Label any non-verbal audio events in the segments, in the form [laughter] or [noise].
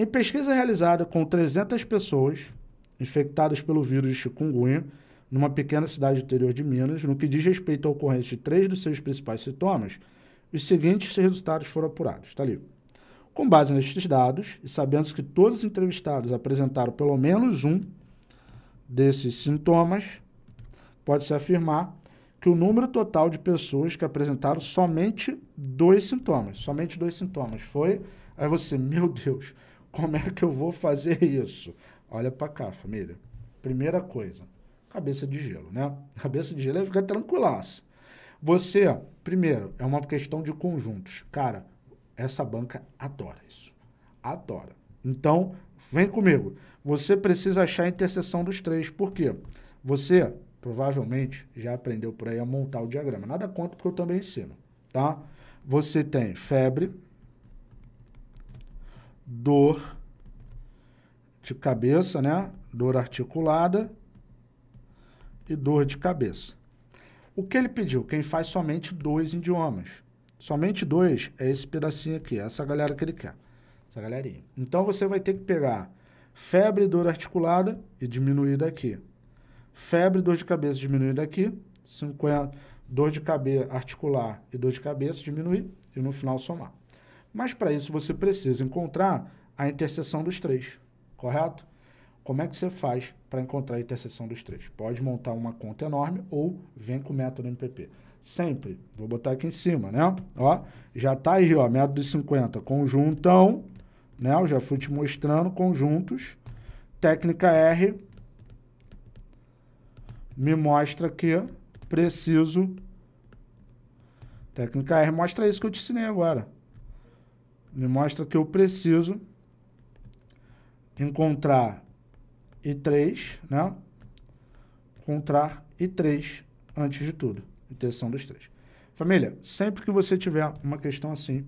Em pesquisa realizada com 300 pessoas infectadas pelo vírus de chikungunya, numa pequena cidade do interior de Minas, no que diz respeito à ocorrência de três dos seus principais sintomas, os seguintes resultados foram apurados. Está ali. Com base nestes dados, e sabendo que todos os entrevistados apresentaram pelo menos um desses sintomas, pode-se afirmar que o número total de pessoas que apresentaram somente dois sintomas, somente dois sintomas, foi. Aí você, meu Deus, como é que eu vou fazer isso? Olha para cá, família. Primeira coisa, cabeça de gelo, né? [laughs] Cabeça de gelo é ficar tranquilaço. Você, primeiro, é uma questão de conjuntos. Cara, essa banca adora isso. Adora. Então, vem comigo. Você precisa achar a interseção dos três. Por quê? Você provavelmente já aprendeu por aí a montar o diagrama. Nada contra, porque eu também ensino, tá? Você tem febre, dor de cabeça, né? Dor articulada e dor de cabeça. O que ele pediu? Quem faz somente dois idiomas. Somente dois é esse pedacinho aqui, é essa galera que ele quer. Essa galerinha. Então você vai ter que pegar febre e dor articulada e diminuir daqui. Febre e dor de cabeça diminuir daqui. 50, dor de cabeça articular e dor de cabeça diminuir e no final somar. Mas para isso você precisa encontrar a interseção dos três, correto? Como é que você faz para encontrar a interseção dos três? Pode montar uma conta enorme ou vem com o método MPP. Sempre, vou botar aqui em cima, né? Ó, já tá aí, ó, método de 50, conjuntão, né? Eu já fui te mostrando conjuntos. Técnica R me mostra que preciso Técnica R mostra isso que eu te ensinei agora. Me mostra que eu preciso encontrar I3, né? Encontrar I3 antes de tudo. Interseção dos três. Família, sempre que você tiver uma questão assim,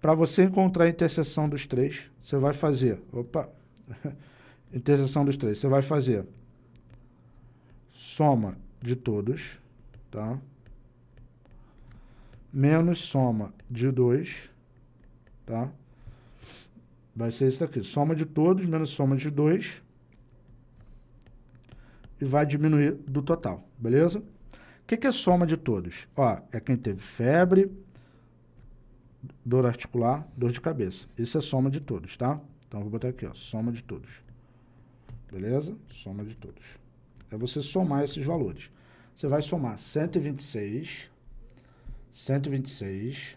para você encontrar a interseção dos três, você vai fazer... Opa! [laughs] interseção dos três. Você vai fazer soma de todos, tá? Menos soma de 2 tá? Vai ser isso daqui. Soma de todos menos soma de 2. E vai diminuir do total, beleza? O que, que é soma de todos? Ó, é quem teve febre, dor articular, dor de cabeça. Isso é soma de todos, tá? Então, vou botar aqui, ó, soma de todos. Beleza? Soma de todos. É você somar esses valores. Você vai somar 126, 126,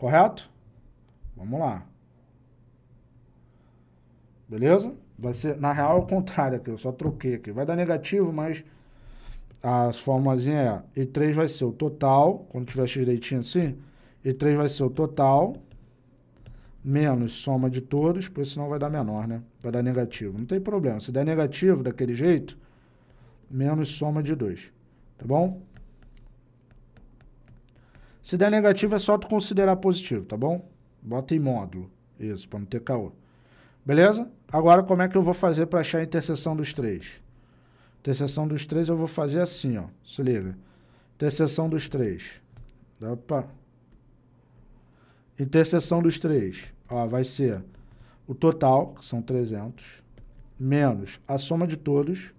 Correto? Vamos lá. Beleza? Vai ser, na real, o contrário aqui. Eu só troquei aqui. Vai dar negativo, mas as formazinha é... E3 vai ser o total, quando tiver x direitinho assim, E3 vai ser o total menos soma de todos, pois senão vai dar menor, né? Vai dar negativo. Não tem problema. Se der negativo daquele jeito, menos soma de 2. Tá bom? Se der negativo, é só tu considerar positivo, tá bom? Bota em módulo. Isso, para não ter caô. Beleza? Agora, como é que eu vou fazer para achar a interseção dos três? Interseção dos três eu vou fazer assim, ó. Se liga. Interseção dos três. Opa. Interseção dos três. Ó, vai ser o total, que são 300, menos a soma de todos,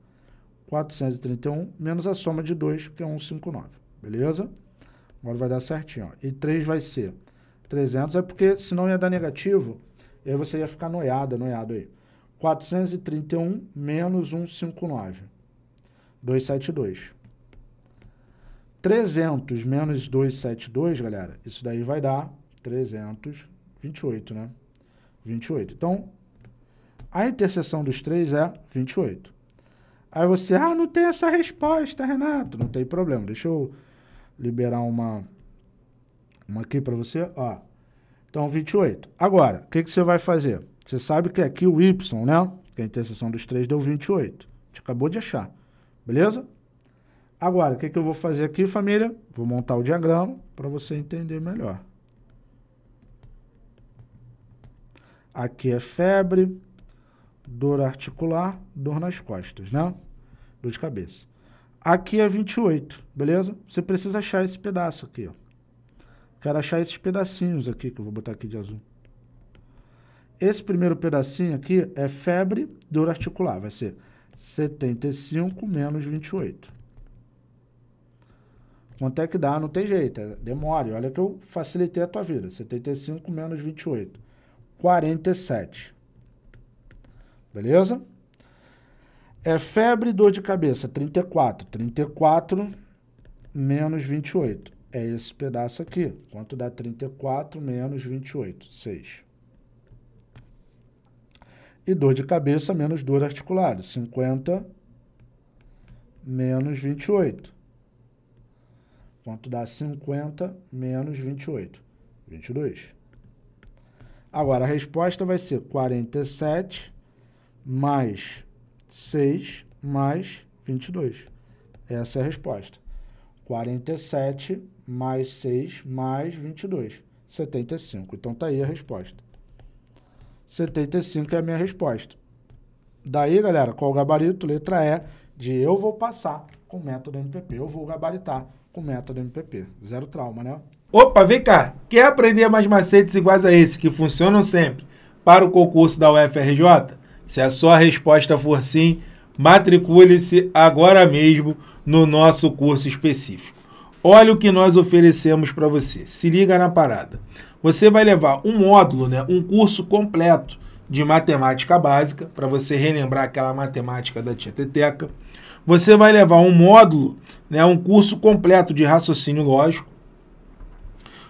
431, menos a soma de 2, que é 159. Beleza? Agora vai dar certinho. Ó. E 3 vai ser 300, é porque senão ia dar negativo, e aí você ia ficar noiado, noiado aí. 431 menos 159. 272. 300 menos 272, galera, isso daí vai dar 328, né? 28. Então, a interseção dos três é 28. Aí você, ah, não tem essa resposta, Renato. Não tem problema, deixa eu liberar uma, uma aqui para você, ó. Então, 28. Agora, o que, que você vai fazer? Você sabe que aqui o Y, né? Que é a interseção dos três deu 28. A gente acabou de achar, beleza? Agora, o que, que eu vou fazer aqui, família? Vou montar o diagrama para você entender melhor. Aqui é febre, dor articular, dor nas costas, né? Dor de cabeça. Aqui é 28, beleza? Você precisa achar esse pedaço aqui, ó. Quero achar esses pedacinhos aqui, que eu vou botar aqui de azul. Esse primeiro pedacinho aqui é febre, dor articular. Vai ser 75 menos 28. Quanto é que dá? Não tem jeito. É demore. Olha que eu facilitei a tua vida. 75 menos 28. 47. Beleza? É febre e dor de cabeça, 34. 34 menos 28. É esse pedaço aqui. Quanto dá 34 menos 28? 6. E dor de cabeça menos dor articulada, 50 menos 28. Quanto dá 50 menos 28? 22. Agora, a resposta vai ser 47 mais 6 mais 22. Essa é a resposta. 47 mais 6 mais 22. 75. Então tá aí a resposta. 75 é a minha resposta. Daí, galera, qual o gabarito? Letra E de eu vou passar com o método MPP. Eu vou gabaritar com o método MPP. Zero trauma, né? Opa, vem cá. Quer aprender mais macetes iguais a esse que funcionam sempre para o concurso da UFRJ? Se a sua resposta for sim, matricule-se agora mesmo no nosso curso específico. Olha o que nós oferecemos para você. Se liga na parada. Você vai levar um módulo, né, um curso completo de matemática básica, para você relembrar aquela matemática da tia Teteca. Você vai levar um módulo, né, um curso completo de raciocínio lógico.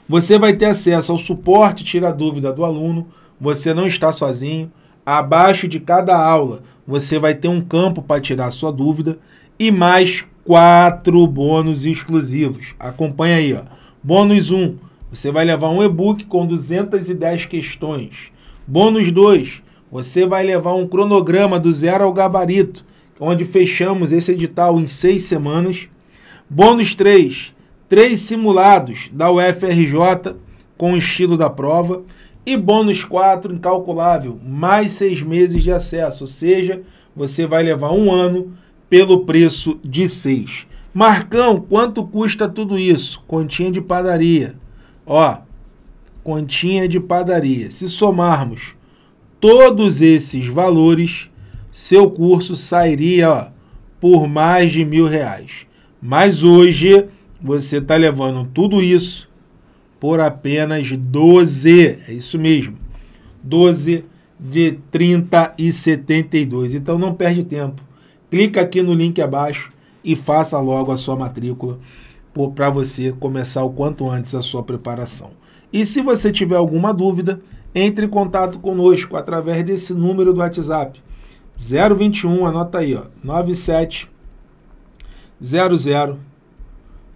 Você vai ter acesso ao suporte, tira a dúvida do aluno. Você não está sozinho. Abaixo de cada aula, você vai ter um campo para tirar sua dúvida e mais quatro bônus exclusivos. Acompanha aí, ó. Bônus 1, você vai levar um e-book com 210 questões. Bônus 2, você vai levar um cronograma do zero ao gabarito, onde fechamos esse edital em seis semanas. Bônus 3, três simulados da UFRJ com o estilo da prova. E bônus 4, incalculável, mais seis meses de acesso, ou seja, você vai levar um ano pelo preço de seis. Marcão, quanto custa tudo isso? Continha de padaria. Ó, continha de padaria. Se somarmos todos esses valores, seu curso sairia ó, por mais de mil reais. Mas hoje você está levando tudo isso por apenas 12, é isso mesmo, 12 de 30 e 72. Então não perde tempo, clica aqui no link abaixo e faça logo a sua matrícula para você começar o quanto antes a sua preparação. E se você tiver alguma dúvida, entre em contato conosco através desse número do WhatsApp 021, anota aí, ó, 97 00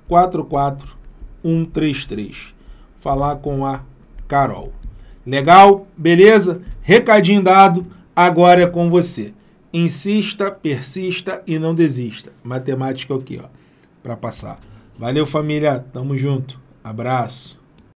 44 133 falar com a Carol. Legal? Beleza? Recadinho dado, agora é com você. Insista, persista e não desista. Matemática aqui, é ó, para passar. Valeu, família. Tamo junto. Abraço.